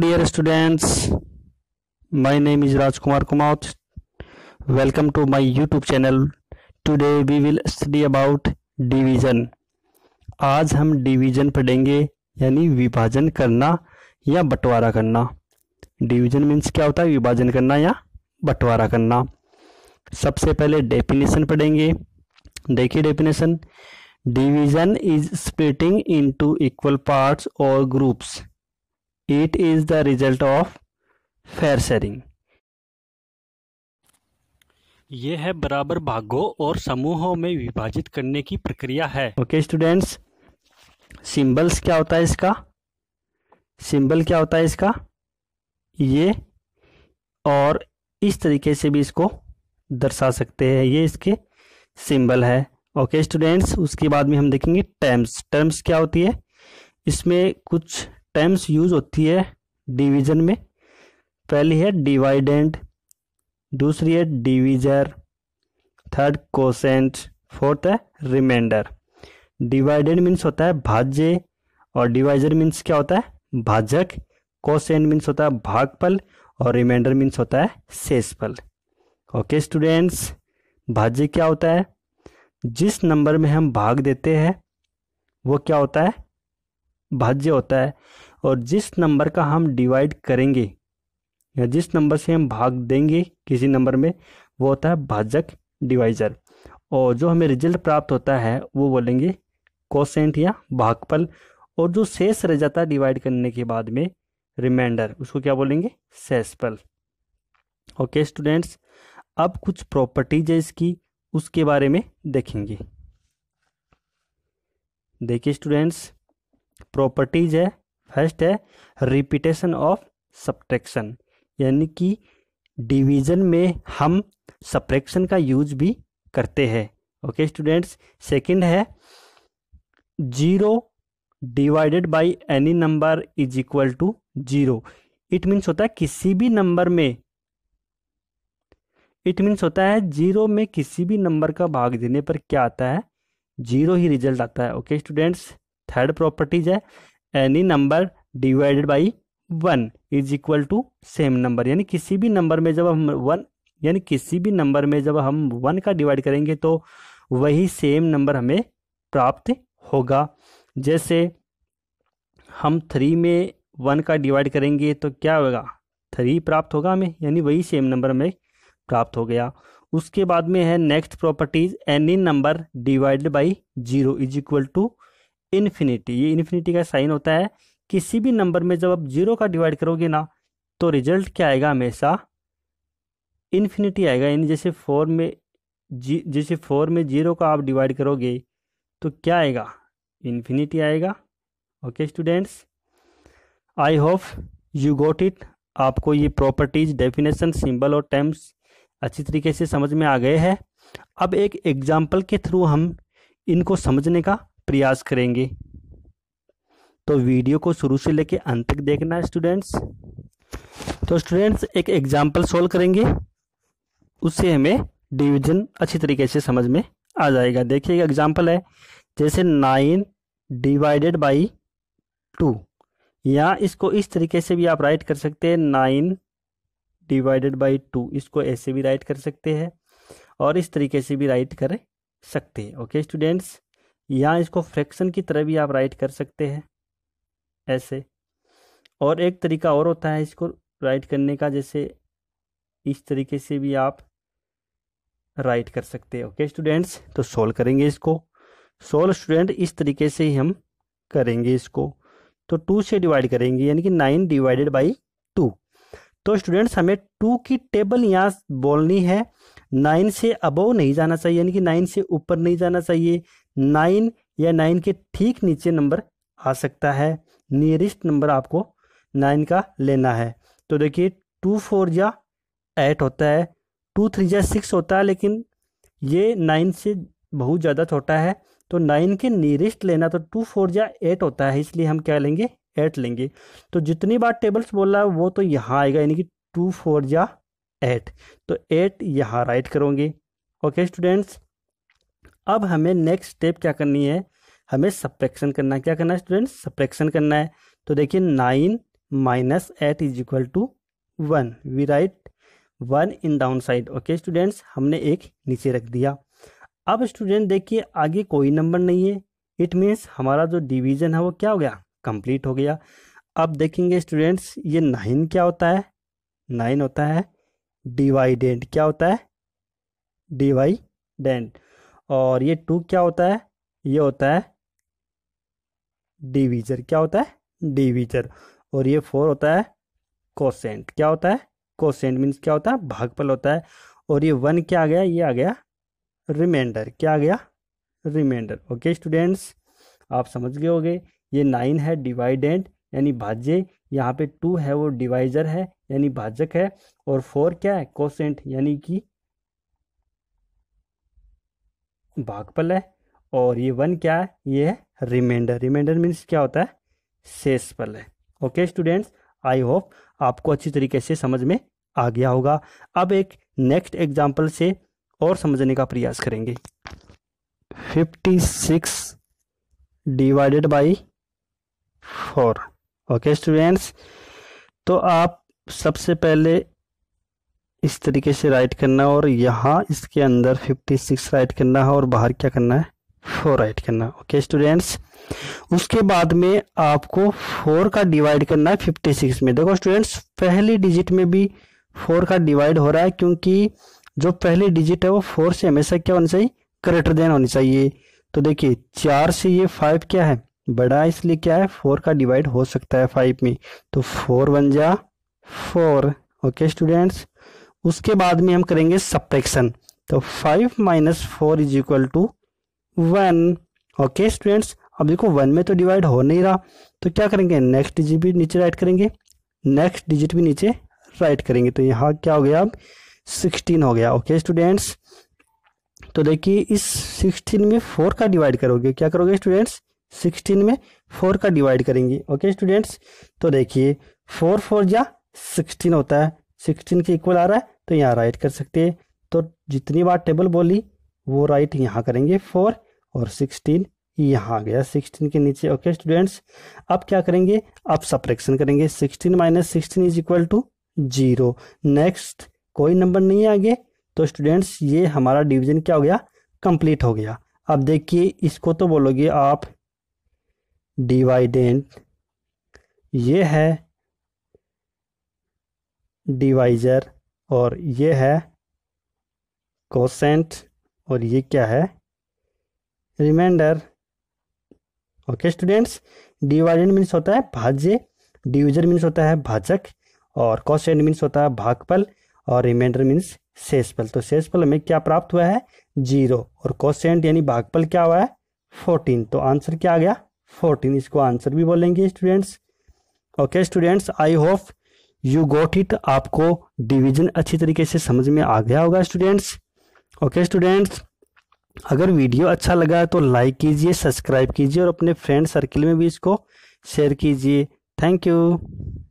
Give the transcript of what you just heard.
Dear students my name is Raj Kumar Kumar welcome to my YouTube channel today we will study about division आज हम division पढ़ेंगे यानी विभाजन करना या बंटवारा करना डिवीजन मीन्स क्या होता है विभाजन करना या बंटवारा करना सबसे पहले डेफिनेशन पढ़ेंगे देखिए definition division is splitting to equal parts और groups It is the result of fair sharing. ये है बराबर भागों और समूहों में विभाजित करने की प्रक्रिया है ओके स्टूडेंट्स सिंबल्स क्या होता है इसका सिंबल क्या होता है इसका ये और इस तरीके से भी इसको दर्शा सकते हैं ये इसके सिंबल है ओके स्टूडेंट्स उसके बाद में हम देखेंगे टर्म्स टर्म्स क्या होती है इसमें कुछ टर्म्स यूज होती है डिवीजन में पहली है डिवाइडेंट दूसरी है डिवीजर थर्ड कोसेंट फोर्थ है रिमाइंडर डिवाइडेंट मीन्स होता है भाज्य और डिवाइजर मीन्स क्या होता है भाजक कोसेंट मीन्स होता है भागफल और रिमाइंडर मीन्स होता है शेषफल ओके स्टूडेंट्स भाज्य क्या होता है जिस नंबर में हम भाग देते हैं वो क्या होता है भाज्य होता है और जिस नंबर का हम डिवाइड करेंगे या जिस नंबर से हम भाग देंगे किसी नंबर में वो होता है भाजक डिवाइजर और जो हमें रिजल्ट प्राप्त होता है वो बोलेंगे कोसेंट या भागफल और जो शेष रह जाता है डिवाइड करने के बाद में रिमाइंडर उसको क्या बोलेंगे सेसपल ओके स्टूडेंट्स अब कुछ प्रॉपर्टीज है इसकी उसके बारे में देखेंगे देखिए स्टूडेंट्स प्रॉपर्टीज है फर्स्ट है रिपीटेशन ऑफ सब्ट्रैक्शन यानी कि डिवीज़न में हम सप्रेक्शन का यूज भी करते हैं ओके स्टूडेंट्स सेकंड है zero divided by any number is equal to zero it means होता है किसी भी नंबर में इट मीन्स होता है जीरो में किसी भी नंबर का भाग देने पर क्या आता है जीरो ही रिजल्ट आता है ओके स्टूडेंट्स थर्ड प्रॉपर्टीज है any number divided by one is equal to same number यानी किसी भी नंबर में जब हम वन यानी किसी भी नंबर में जब हम वन का डिवाइड करेंगे तो वही सेम नंबर हमें प्राप्त होगा जैसे हम थ्री में वन का डिवाइड करेंगे तो क्या होगा थ्री प्राप्त होगा हमें यानी वही सेम नंबर हमें प्राप्त हो गया उसके बाद में है next properties any number divided by zero is equal to infinity ये इन्फिनिटी का साइन होता है किसी भी नंबर में जब आप जीरो का डिवाइड करोगे ना तो रिजल्ट क्या आएगा हमेशा इन्फिनिटी आएगा यानी जैसे फोर में जी जैसे फोर में जीरो का आप डिवाइड करोगे तो क्या आएगा इन्फिनिटी आएगा okay students I hope you got it आपको ये प्रॉपर्टीज डेफिनेशन सिंबल और टर्म्स अच्छी तरीके से समझ में आ गए हैं अब एक एग्जाम्पल के थ्रू हम इनको समझने का प्रयास करेंगे तो वीडियो को शुरू से लेके अंत तक देखना स्टूडेंट्स तो स्टूडेंट्स एक एग्जाम्पल सोल्व करेंगे उससे हमें डिवीजन अच्छी तरीके से समझ में आ जाएगा देखिए एग्जाम्पल है जैसे नाइन डिवाइडेड बाई टू या इसको इस तरीके से भी आप राइट कर सकते हैं नाइन डिवाइडेड बाई टू इसको ऐसे भी राइट कर सकते हैं और इस तरीके से भी राइट कर सकते हैं ओके स्टूडेंट्स या इसको फ्रैक्शन की तरह भी आप राइट कर सकते हैं ऐसे और एक तरीका और होता है इसको राइट करने का जैसे इस तरीके से भी आप राइट कर सकते हैं ओके स्टूडेंट्स तो सोल्व करेंगे इसको सोल्व स्टूडेंट इस तरीके से ही हम करेंगे इसको तो टू से डिवाइड करेंगे यानी कि नाइन डिवाइडेड बाई टू तो स्टूडेंट्स हमें टू की टेबल यहाँ बोलनी है नाइन से अबव नहीं जाना चाहिए यानी कि नाइन से ऊपर नहीं जाना चाहिए नाइन या नाइन के ठीक नीचे नंबर आ सकता है नियरेस्ट नंबर आपको नाइन का लेना है तो देखिए टू फोर या एट होता है टू थ्री या सिक्स होता है लेकिन ये नाइन से बहुत ज़्यादा छोटा है तो नाइन के नियरेस्ट लेना तो टू फोर या एट होता है इसलिए हम क्या लेंगे एट लेंगे तो जितनी बार टेबल्स बोल रहा है वो तो यहाँ आएगा यानी कि टू फोर या एट तो एट यहाँ राइट करोगे ओके स्टूडेंट्स अब हमें नेक्स्ट स्टेप क्या करनी है हमें सप्रेक्शन करना है क्या करना है स्टूडेंट सप्रेक्शन करना है तो देखिए nine minus eight is equal to one we write one in down side okay students हमने एक नीचे रख दिया अब स्टूडेंट देखिए आगे कोई नंबर नहीं है इट मीन्स हमारा जो डिवीजन है वो क्या हो गया कंप्लीट हो गया अब देखेंगे स्टूडेंट्स ये नाइन क्या होता है नाइन होता है डिवाइडेंट क्या होता है डिवाइडेंट और ये टू क्या होता है ये होता है डिवीजर क्या होता है डिवीजर और ये फोर होता है कोसेंट क्या होता है कोसेंट मीन्स क्या होता है भागफल होता है और ये वन क्या आ गया ये आ गया रिमाइंडर क्या आ गया रिमाइंडर ओके स्टूडेंट्स आप समझ गए होंगे ये नाइन है डिवाइडेंट यानी भाज्य यहाँ पे टू है वो डिवाइजर है यानी भाजक है और फोर क्या है कोसेंट यानी कि भागफल है और ये वन क्या है ये है रिमाइंडर रिमाइंडर मीन्स क्या होता है शेषफल है ओके स्टूडेंट्स आई होप आपको अच्छी तरीके से समझ में आ गया होगा अब एक नेक्स्ट एग्जाम्पल से और समझने का प्रयास करेंगे fifty six divided by four okay students तो आप सबसे पहले इस तरीके से राइट करना है और यहाँ इसके अंदर 56 राइट करना है और बाहर क्या करना है फोर राइट करना है ओके स्टूडेंट्स उसके बाद में आपको फोर का डिवाइड करना है 56 में देखो स्टूडेंट्स पहली डिजिट में भी फोर का डिवाइड हो रहा है क्योंकि जो पहली डिजिट है वो फोर से हमेशा क्या होनी चाहिए करेटर देन होनी चाहिए तो देखिए चार से ये फाइव क्या है बड़ा इसलिए क्या है फोर का डिवाइड हो सकता है फाइव में तो फोर बन जा फोर ओके स्टूडेंट्स उसके बाद में हम करेंगे सप्रेक्शन तो five minus four is equal to one okay students अब देखो वन में तो डिवाइड हो नहीं रहा तो क्या करेंगे नेक्स्ट डिजिट भी नीचे राइट करेंगे नेक्स्ट डिजिट भी नीचे राइट करेंगे तो यहाँ क्या हो गया अब सिक्सटीन हो गया ओके स्टूडेंट्स तो देखिए इस सिक्सटीन में फोर का डिवाइड करोगे क्या करोगे स्टूडेंट्स सिक्सटीन में फोर का डिवाइड करेंगे ओके स्टूडेंट्स तो देखिए फोर फोर या सिक्सटीन होता है सिक्सटीन के इक्वल आ रहा है तो यहाँ राइट कर सकते हैं तो जितनी बार टेबल बोली वो राइट यहाँ करेंगे फोर और सिक्सटीन यहाँ आ गया सिक्सटीन के नीचे ओके स्टूडेंट्स अब क्या करेंगे अब सप्रेक्शन करेंगे sixteen minus sixteen is equal to zero next कोई नंबर नहीं आगे तो स्टूडेंट्स ये हमारा डिवीजन क्या हो गया कंप्लीट हो गया अब देखिए इसको तो बोलोगे आप डिवाइडेंट ये है डिवाइजर और ये है कोसेंट और ये क्या है remainder okay students dividend means होता है भाज्य डिविजन मीन्स होता है भाजक और कॉसेंट मीन्स होता है भागफल और रिमाइंडर मीन्स शेषफल तो शेषफल हमें क्या प्राप्त हुआ है जीरो और कोसेंट यानी भागफल क्या हुआ है फोर्टीन तो आंसर क्या आ गया फोर्टीन इसको आंसर भी बोलेंगे students okay students I hope you got it आपको डिवीजन अच्छी तरीके से समझ में आ गया होगा स्टूडेंट्स ओके स्टूडेंट्स अगर वीडियो अच्छा लगा तो लाइक कीजिए सब्सक्राइब कीजिए और अपने फ्रेंड सर्किल में भी इसको शेयर कीजिए थैंक यू